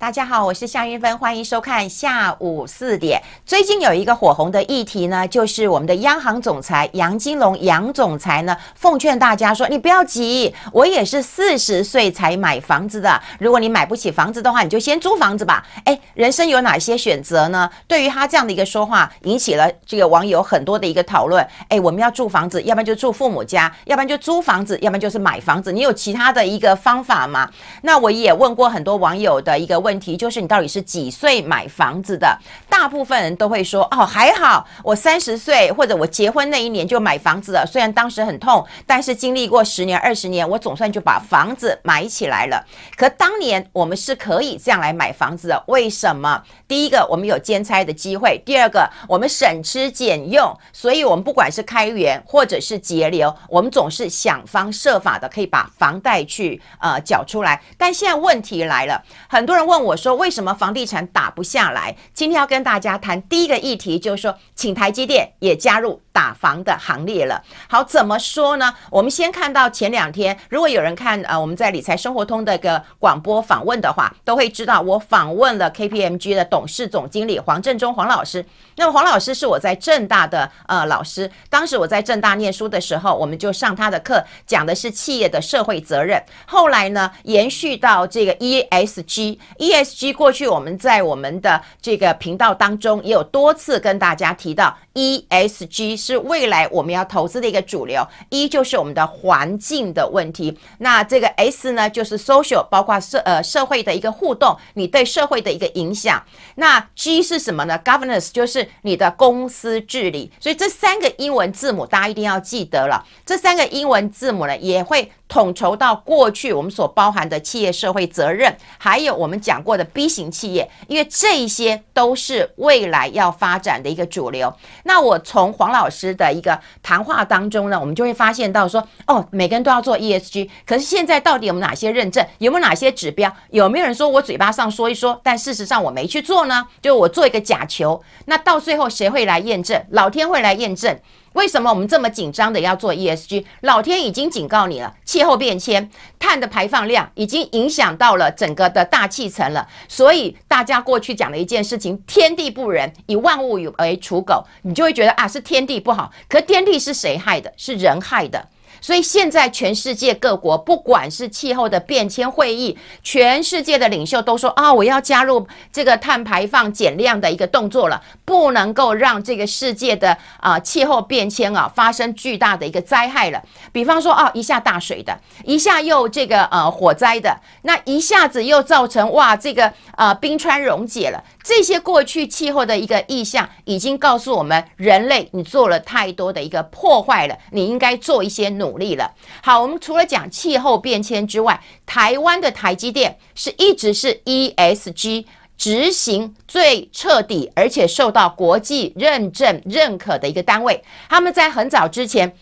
大家好，我是夏云芬，欢迎收看下午四点。最近有一个火红的议题呢，就是我们的央行总裁杨金龙杨总裁呢，奉劝大家说，你不要急，我也是四十岁才买房子的。如果你买不起房子的话，你就先租房子吧。哎，人生有哪些选择呢？对于他这样的一个说话，引起了这个网友很多的一个讨论。哎，我们要住房子，要不然就住父母家，要不然就租房子，要不然就是买房子。你有其他的一个方法吗？那我也问过很多网友的一个问。问题就是你到底是几岁买房子的？大部分人都会说：“哦，还好，我三十岁或者我结婚那一年就买房子了。虽然当时很痛，但是经历过十年、二十年，我总算就把房子买起来了。”可当年我们是可以这样来买房子的。为什么？第一个，我们有兼差的机会；第二个，我们省吃俭用，所以我们不管是开源或者是节流，我们总是想方设法的可以把房贷去呃缴出来。但现在问题来了，很多人问。我说为什么房地产打不下来？今天要跟大家谈第一个议题，就是说，请台积电也加入打房的行列了。好，怎么说呢？我们先看到前两天，如果有人看呃我们在理财生活通的一个广播访问的话，都会知道我访问了 KPMG 的董事总经理黄振中黄老师。那么黄老师是我在正大的呃老师，当时我在正大念书的时候，我们就上他的课，讲的是企业的社会责任。后来呢，延续到这个 ESG E S G 过去我们在我们的这个频道当中也有多次跟大家提到，E S G 是未来我们要投资的一个主流。一就是我们的环境的问题，那这个 S 呢就是 social，包括社呃社会的一个互动，你对社会的一个影响。那 G 是什么呢？Governance 就是你的公司治理。所以这三个英文字母大家一定要记得了。这三个英文字母呢，也会统筹到过去我们所包含的企业社会责任，还有我们讲。过的 B 型企业，因为这一些都是未来要发展的一个主流。那我从黄老师的一个谈话当中呢，我们就会发现到说，哦，每个人都要做 ESG，可是现在到底有哪些认证，有没有哪些指标，有没有人说我嘴巴上说一说，但事实上我没去做呢？就我做一个假球，那到最后谁会来验证？老天会来验证。为什么我们这么紧张的要做 ESG？老天已经警告你了，气候变迁、碳的排放量已经影响到了整个的大气层了。所以大家过去讲的一件事情，天地不仁，以万物为刍狗，你就会觉得啊，是天地不好。可天地是谁害的？是人害的。所以现在全世界各国，不管是气候的变迁会议，全世界的领袖都说啊，我要加入这个碳排放减量的一个动作了，不能够让这个世界的啊气候变迁啊发生巨大的一个灾害了。比方说哦一下大水的，一下又这个呃火灾的，那一下子又造成哇这个呃冰川溶解了，这些过去气候的一个意象已经告诉我们，人类你做了太多的一个破坏了，你应该做一些努。努力了。好，我们除了讲气候变迁之外，台湾的台积电是一直是 ESG 执行最彻底，而且受到国际认证认可的一个单位。他们在很早之前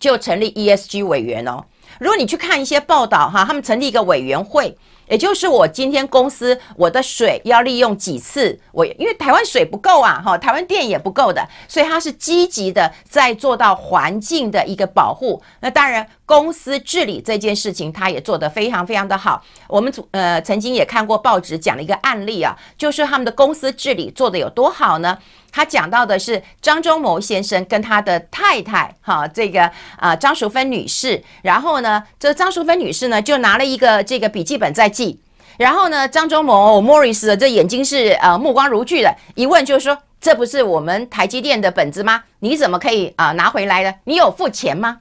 就成立 ESG 委员哦。如果你去看一些报道哈，他们成立一个委员会。也就是我今天公司我的水要利用几次？我因为台湾水不够啊，哈，台湾电也不够的，所以它是积极的在做到环境的一个保护。那当然，公司治理这件事情，它也做得非常非常的好。我们呃曾经也看过报纸讲了一个案例啊，就是他们的公司治理做得有多好呢？他讲到的是张忠谋先生跟他的太太，哈，这个啊张淑芬女士。然后呢，这张淑芬女士呢就拿了一个这个笔记本在记。然后呢，张忠谋 Morris 这眼睛是呃目光如炬的，一问就说：“这不是我们台积电的本子吗？你怎么可以啊拿回来的？你有付钱吗？”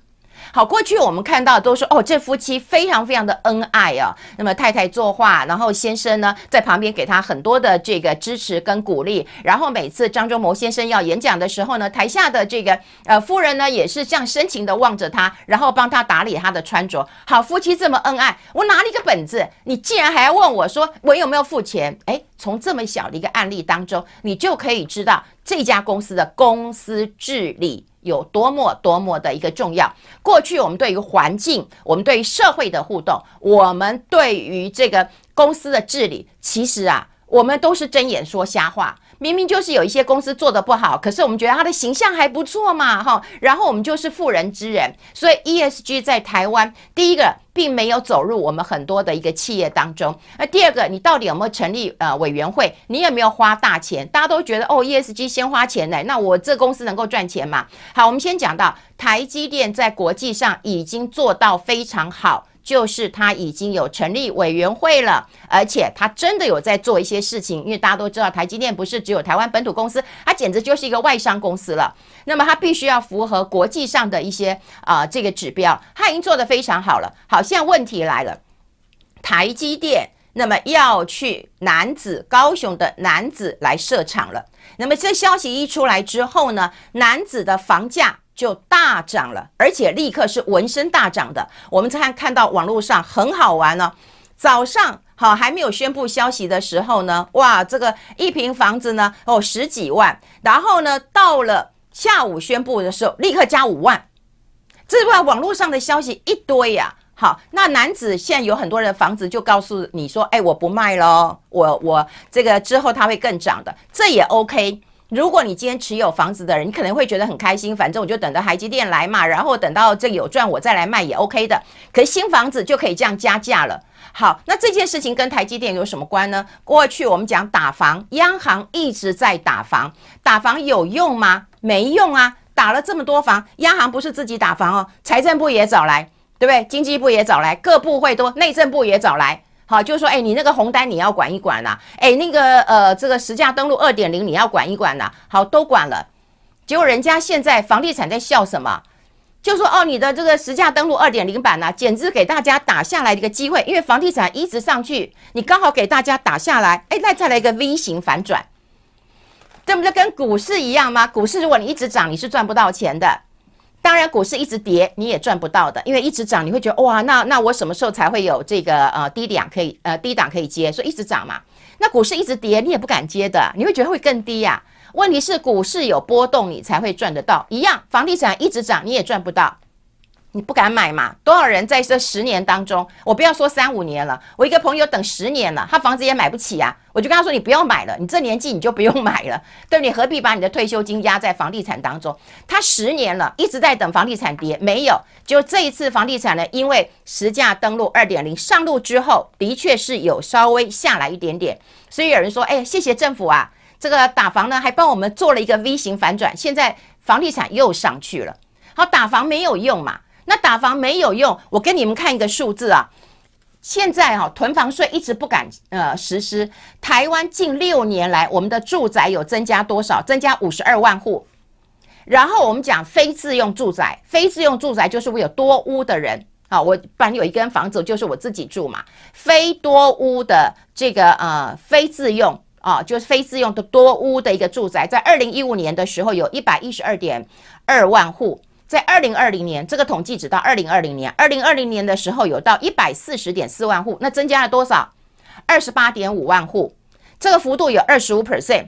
好，过去我们看到都说哦，这夫妻非常非常的恩爱啊。那么太太作画，然后先生呢在旁边给他很多的这个支持跟鼓励。然后每次张忠谋先生要演讲的时候呢，台下的这个呃夫人呢也是这样深情的望着他，然后帮他打理他的穿着。好，夫妻这么恩爱，我拿了一个本子，你竟然还要问我说我有没有付钱？哎，从这么小的一个案例当中，你就可以知道这家公司的公司治理。有多么多么的一个重要。过去我们对于环境，我们对于社会的互动，我们对于这个公司的治理，其实啊，我们都是睁眼说瞎话。明明就是有一些公司做的不好，可是我们觉得它的形象还不错嘛，哈。然后我们就是富人之仁，所以 E S G 在台湾，第一个并没有走入我们很多的一个企业当中。那第二个，你到底有没有成立呃委员会？你有没有花大钱？大家都觉得哦，E S G 先花钱呢，那我这公司能够赚钱吗？好，我们先讲到台积电在国际上已经做到非常好。就是他已经有成立委员会了，而且他真的有在做一些事情。因为大家都知道，台积电不是只有台湾本土公司，它简直就是一个外商公司了。那么它必须要符合国际上的一些啊这个指标，它已经做得非常好了。好，现在问题来了，台积电那么要去男子高雄的男子来设厂了。那么这消息一出来之后呢，男子的房价。就大涨了，而且立刻是闻声大涨的。我们看看到网络上很好玩哦，早上好还没有宣布消息的时候呢，哇，这个一平房子呢哦十几万，然后呢到了下午宣布的时候，立刻加五万，这块网络上的消息一堆呀。好，那男子现在有很多人房子就告诉你说，哎，我不卖了，我我这个之后它会更涨的，这也 OK。如果你今天持有房子的人，你可能会觉得很开心，反正我就等到台积电来嘛，然后等到这有赚我再来卖也 OK 的。可是新房子就可以这样加价了。好，那这件事情跟台积电有什么关呢？过去我们讲打房，央行一直在打房，打房有用吗？没用啊！打了这么多房，央行不是自己打房哦，财政部也找来，对不对？经济部也找来，各部会多，内政部也找来。好，就是说，哎，你那个红单你要管一管啦，哎，那个呃，这个实价登录二点零你要管一管啦。好，都管了，结果人家现在房地产在笑什么？就说哦，你的这个实价登录二点零版啊，简直给大家打下来的一个机会，因为房地产一直上去，你刚好给大家打下来，哎，那再来一个 V 型反转，这不是跟股市一样吗？股市如果你一直涨，你是赚不到钱的。当然，股市一直跌你也赚不到的，因为一直涨你会觉得哇，那那我什么时候才会有这个呃低档可以呃低档可以接？所以一直涨嘛，那股市一直跌你也不敢接的，你会觉得会更低呀。问题是股市有波动你才会赚得到，一样房地产一直涨你也赚不到。你不敢买嘛？多少人在这十年当中，我不要说三五年了，我一个朋友等十年了，他房子也买不起啊！我就跟他说：“你不要买了，你这年纪你就不用买了，对你何必把你的退休金压在房地产当中？”他十年了，一直在等房地产跌，没有。就这一次房地产呢，因为实价登录二点零上路之后，的确是有稍微下来一点点。所以有人说：“哎，谢谢政府啊，这个打房呢还帮我们做了一个 V 型反转，现在房地产又上去了。”好，打房没有用嘛？那打房没有用，我跟你们看一个数字啊。现在啊，囤房税一直不敢呃实施。台湾近六年来，我们的住宅有增加多少？增加五十二万户。然后我们讲非自用住宅，非自用住宅就是我有多屋的人啊。我不然有一间房子就是我自己住嘛。非多屋的这个呃非自用啊，就是非自用的多屋的一个住宅，在二零一五年的时候有一百一十二点二万户。在二零二零年，这个统计只到二零二零年。二零二零年的时候有到一百四十点四万户，那增加了多少？二十八点五万户，这个幅度有二十五 percent。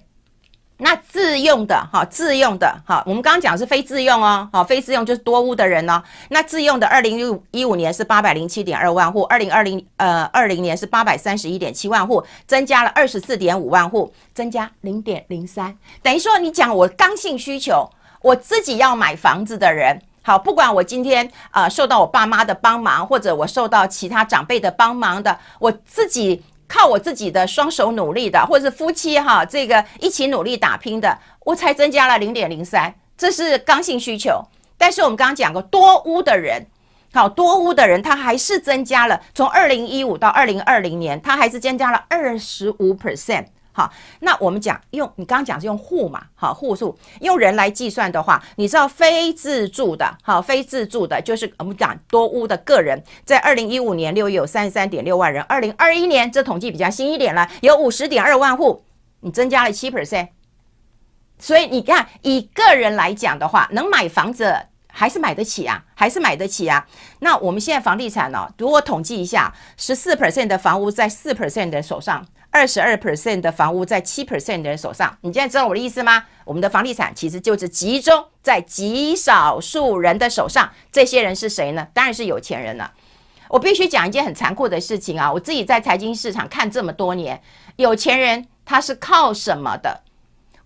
那自用的哈，自用的哈，我们刚刚讲是非自用哦，好，非自用就是多屋的人哦。那自用的二零一五年是八百零七点二万户，二零二零呃二零年是八百三十一点七万户，增加了二十四点五万户，增加零点零三，等于说你讲我刚性需求。我自己要买房子的人，好，不管我今天啊受到我爸妈的帮忙，或者我受到其他长辈的帮忙的，我自己靠我自己的双手努力的，或者是夫妻哈这个一起努力打拼的，我才增加了零点零三，这是刚性需求。但是我们刚刚讲过，多屋的人，好多屋的人，他还是增加了，从二零一五到二零二零年，他还是增加了二十五 percent。好，那我们讲用你刚刚讲是用户嘛，好户数，用人来计算的话，你知道非自住的，好非自住的就是我们讲多屋的个人，在二零一五年六月有三十三点六万人，二零二一年这统计比较新一点了，有五十点二万户，你增加了七 percent，所以你看以个人来讲的话，能买房子还是买得起啊，还是买得起啊？那我们现在房地产呢？如果统计一下，十四 percent 的房屋在四 percent 的手上。二十二 percent 的房屋在七 percent 的人手上，你现在知道我的意思吗？我们的房地产其实就是集中在极少数人的手上。这些人是谁呢？当然是有钱人了。我必须讲一件很残酷的事情啊！我自己在财经市场看这么多年，有钱人他是靠什么的？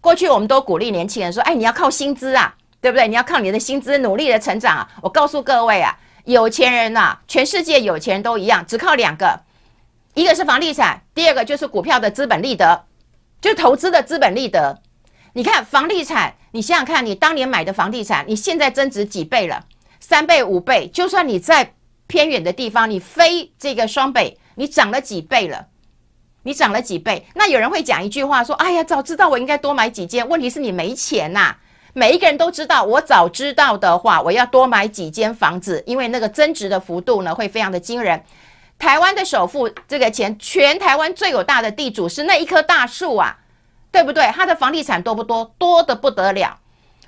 过去我们都鼓励年轻人说：“哎，你要靠薪资啊，对不对？你要靠你的薪资努力的成长啊。”我告诉各位啊，有钱人呐，全世界有钱人都一样，只靠两个。一个是房地产，第二个就是股票的资本利得，就投资的资本利得。你看房地产，你想想看，你当年买的房地产，你现在增值几倍了？三倍、五倍，就算你在偏远的地方，你飞这个双倍，你涨了几倍了？你涨了几倍？那有人会讲一句话说：“哎呀，早知道我应该多买几间。”问题是你没钱呐。每一个人都知道，我早知道的话，我要多买几间房子，因为那个增值的幅度呢，会非常的惊人。台湾的首富，这个钱，全台湾最有大的地主是那一棵大树啊，对不对？他的房地产多不多？多的不得了。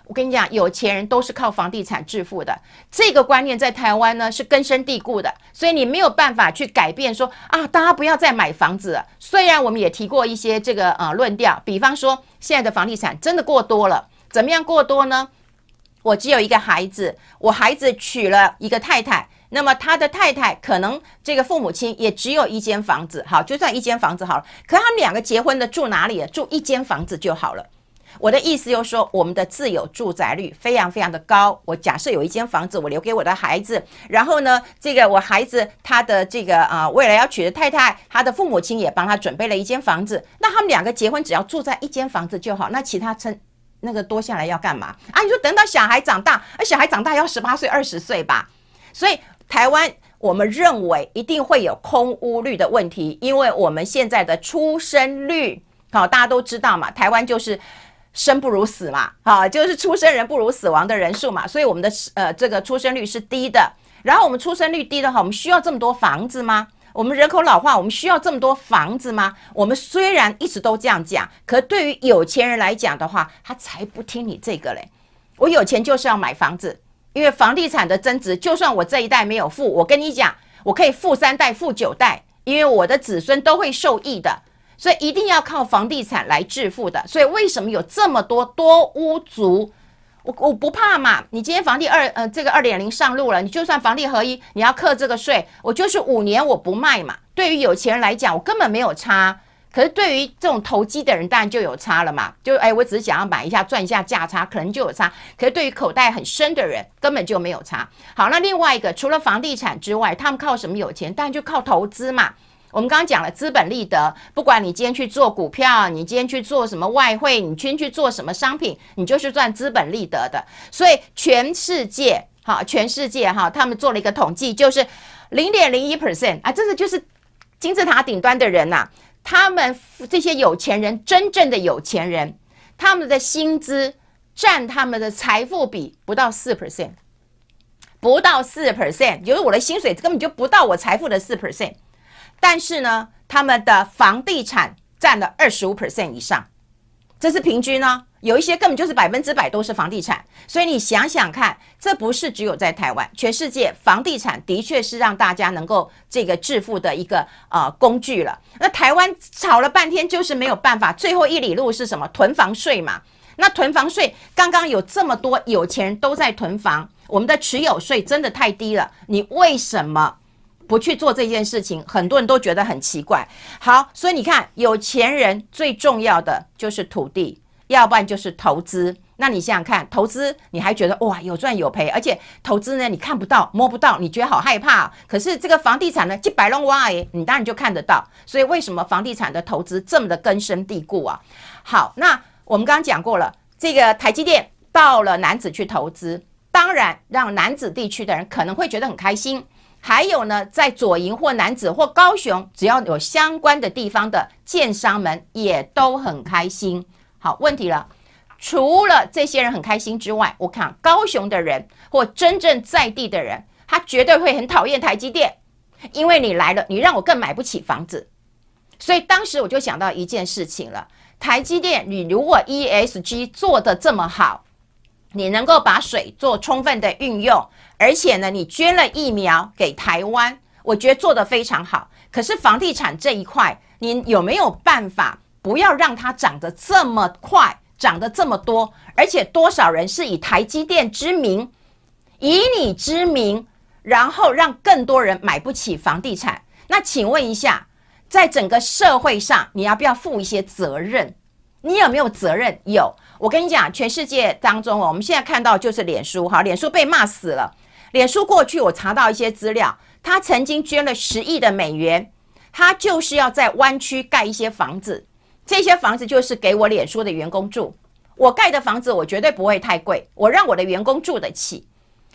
我跟你讲，有钱人都是靠房地产致富的，这个观念在台湾呢是根深蒂固的，所以你没有办法去改变。说啊，大家不要再买房子。虽然我们也提过一些这个呃论调，比方说现在的房地产真的过多了，怎么样过多呢？我只有一个孩子，我孩子娶了一个太太。那么他的太太可能这个父母亲也只有一间房子，好，就算一间房子好了。可他们两个结婚的住哪里啊？住一间房子就好了。我的意思又说，我们的自有住宅率非常非常的高。我假设有一间房子，我留给我的孩子。然后呢，这个我孩子他的这个啊，未来要娶的太太，他的父母亲也帮他准备了一间房子。那他们两个结婚只要住在一间房子就好。那其他村那个多下来要干嘛？啊，你说等到小孩长大，而小孩长大要十八岁、二十岁吧，所以。台湾，我们认为一定会有空屋率的问题，因为我们现在的出生率，好，大家都知道嘛，台湾就是生不如死嘛，好，就是出生人不如死亡的人数嘛，所以我们的呃这个出生率是低的。然后我们出生率低的话，我们需要这么多房子吗？我们人口老化，我们需要这么多房子吗？我们虽然一直都这样讲，可对于有钱人来讲的话，他才不听你这个嘞，我有钱就是要买房子。因为房地产的增值，就算我这一代没有富，我跟你讲，我可以富三代、富九代，因为我的子孙都会受益的，所以一定要靠房地产来致富的。所以为什么有这么多多屋族？我我不怕嘛！你今天房地二呃这个二点零上路了，你就算房地合一，你要克这个税，我就是五年我不卖嘛。对于有钱人来讲，我根本没有差。可是对于这种投机的人，当然就有差了嘛。就哎，我只是想要买一下赚一下价差，可能就有差。可是对于口袋很深的人，根本就没有差。好，那另外一个除了房地产之外，他们靠什么有钱？当然就靠投资嘛。我们刚刚讲了资本利得，不管你今天去做股票，你今天去做什么外汇，你今天去做什么商品，你就是赚资本利得的。所以全世界，哈，全世界哈，他们做了一个统计，就是零点零一 percent 啊，这个就是金字塔顶端的人呐。他们这些有钱人，真正的有钱人，他们的薪资占他们的财富比不到四 percent，不到四 percent。由于我的薪水根本就不到我财富的四 percent，但是呢，他们的房地产占了二十五 percent 以上。这是平均呢，有一些根本就是百分之百都是房地产，所以你想想看，这不是只有在台湾，全世界房地产的确是让大家能够这个致富的一个呃工具了。那台湾吵了半天就是没有办法，最后一里路是什么？囤房税嘛。那囤房税刚刚有这么多有钱人都在囤房，我们的持有税真的太低了，你为什么？不去做这件事情，很多人都觉得很奇怪。好，所以你看，有钱人最重要的就是土地，要不然就是投资。那你想想看，投资你还觉得哇有赚有赔，而且投资呢你看不到摸不到，你觉得好害怕。可是这个房地产呢，几百弄哇哎，你当然就看得到。所以为什么房地产的投资这么的根深蒂固啊？好，那我们刚刚讲过了，这个台积电到了男子去投资，当然让男子地区的人可能会觉得很开心。还有呢，在左营或南子或高雄，只要有相关的地方的建商们也都很开心。好，问题了，除了这些人很开心之外，我看高雄的人或真正在地的人，他绝对会很讨厌台积电，因为你来了，你让我更买不起房子。所以当时我就想到一件事情了：台积电，你如果 E S G 做得这么好，你能够把水做充分的运用。而且呢，你捐了疫苗给台湾，我觉得做得非常好。可是房地产这一块，你有没有办法不要让它涨得这么快，涨得这么多？而且多少人是以台积电之名，以你之名，然后让更多人买不起房地产？那请问一下，在整个社会上，你要不要负一些责任？你有没有责任？有。我跟你讲，全世界当中哦，我们现在看到就是脸书，哈，脸书被骂死了。脸书过去我查到一些资料，他曾经捐了十亿的美元，他就是要在湾区盖一些房子，这些房子就是给我脸书的员工住。我盖的房子我绝对不会太贵，我让我的员工住得起。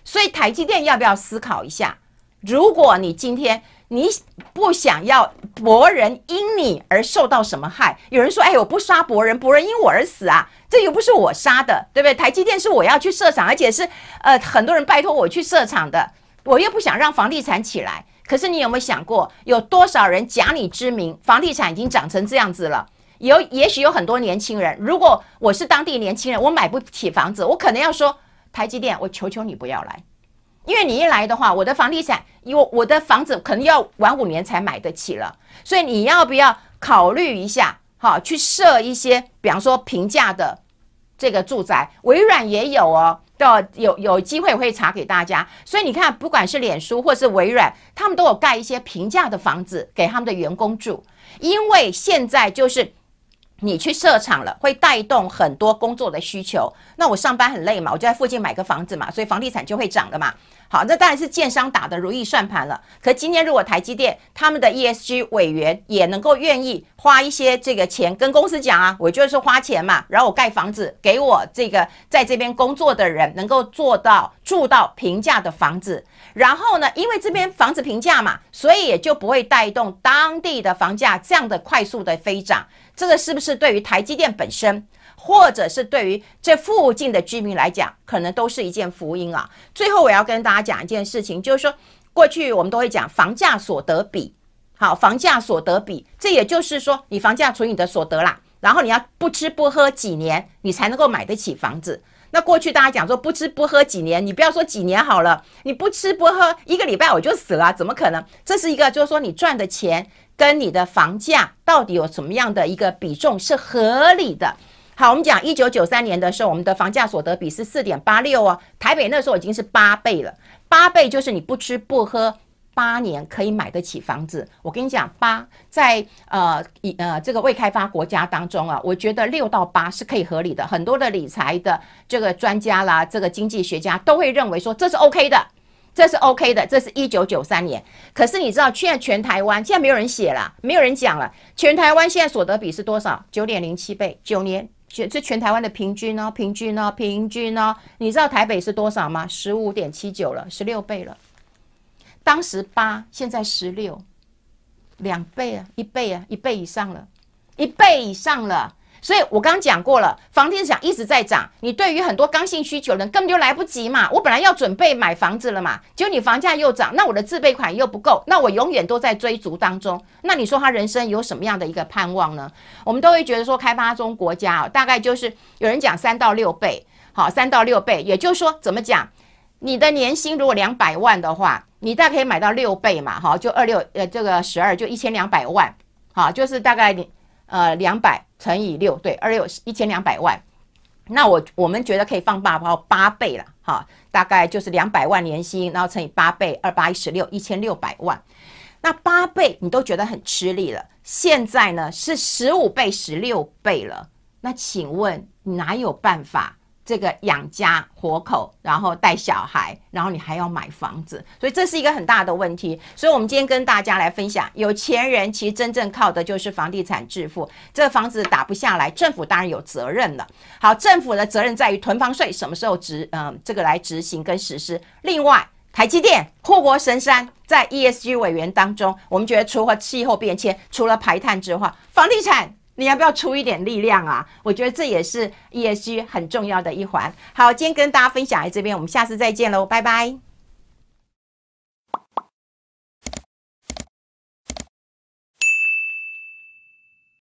所以台积电要不要思考一下？如果你今天。你不想要博人因你而受到什么害？有人说：“哎，我不杀博人，博人因我而死啊！这又不是我杀的，对不对？”台积电是我要去设厂，而且是呃很多人拜托我去设厂的。我又不想让房地产起来，可是你有没有想过，有多少人假你之名？房地产已经涨成这样子了，有也许有很多年轻人，如果我是当地年轻人，我买不起房子，我可能要说台积电，我求求你不要来。因为你一来的话，我的房地产，我我的房子可能要晚五年才买得起了，所以你要不要考虑一下，哈，去设一些，比方说平价的这个住宅，微软也有哦，到有有机会会查给大家。所以你看，不管是脸书或是微软，他们都有盖一些平价的房子给他们的员工住，因为现在就是。你去设厂了，会带动很多工作的需求。那我上班很累嘛，我就在附近买个房子嘛，所以房地产就会涨了嘛。好，那当然是建商打的如意算盘了。可今天如果台积电他们的 ESG 委员也能够愿意花一些这个钱，跟公司讲啊，我就是花钱嘛，然后我盖房子，给我这个在这边工作的人能够做到。住到平价的房子，然后呢，因为这边房子平价嘛，所以也就不会带动当地的房价这样的快速的飞涨。这个是不是对于台积电本身，或者是对于这附近的居民来讲，可能都是一件福音啊？最后我要跟大家讲一件事情，就是说，过去我们都会讲房价所得比，好，房价所得比，这也就是说你房价除以你的所得啦，然后你要不吃不喝几年，你才能够买得起房子。那过去大家讲说不吃不喝几年，你不要说几年好了，你不吃不喝一个礼拜我就死了，怎么可能？这是一个就是说你赚的钱跟你的房价到底有什么样的一个比重是合理的。好，我们讲一九九三年的时候，我们的房价所得比是四点八六哦，台北那时候已经是八倍了，八倍就是你不吃不喝。八年可以买得起房子，我跟你讲，八在呃以呃这个未开发国家当中啊，我觉得六到八是可以合理的。很多的理财的这个专家啦，这个经济学家都会认为说这是 OK 的，这是 OK 的，这是一九九三年。可是你知道，现在全台湾现在没有人写了，没有人讲了。全台湾现在所得比是多少？九点零七倍，九年全这全台湾的平均哦，平均哦，平均哦。你知道台北是多少吗？十五点七九了，十六倍了。当时八，现在十六，两倍啊，一倍啊，一倍以上了，一倍以上了。所以我刚讲过了，房地产一直在涨，你对于很多刚性需求人根本就来不及嘛。我本来要准备买房子了嘛，结果你房价又涨，那我的自备款又不够，那我永远都在追逐当中。那你说他人生有什么样的一个盼望呢？我们都会觉得说，开发中国家哦，大概就是有人讲三到六倍，好，三到六倍，也就是说怎么讲，你的年薪如果两百万的话。你大概可以买到六倍嘛，哈，就二六呃，这个十二就一千两百万，好，就是大概你呃两百乘以六，对，二六一千两百万。那我我们觉得可以放大到八倍了，哈，大概就是两百万年薪，然后乘以八倍，二八一十六，一千六百万。那八倍你都觉得很吃力了，现在呢是十五倍、十六倍了，那请问哪有办法？这个养家活口，然后带小孩，然后你还要买房子，所以这是一个很大的问题。所以，我们今天跟大家来分享，有钱人其实真正靠的就是房地产致富。这个房子打不下来，政府当然有责任了。好，政府的责任在于囤房税，什么时候执嗯这个来执行跟实施？另外，台积电、护国神山在 ESG 委员当中，我们觉得除了气候变迁，除了排碳之外，房地产。你要不要出一点力量啊？我觉得这也是 ESG 很重要的一环。好，今天跟大家分享在这边，我们下次再见喽，拜拜。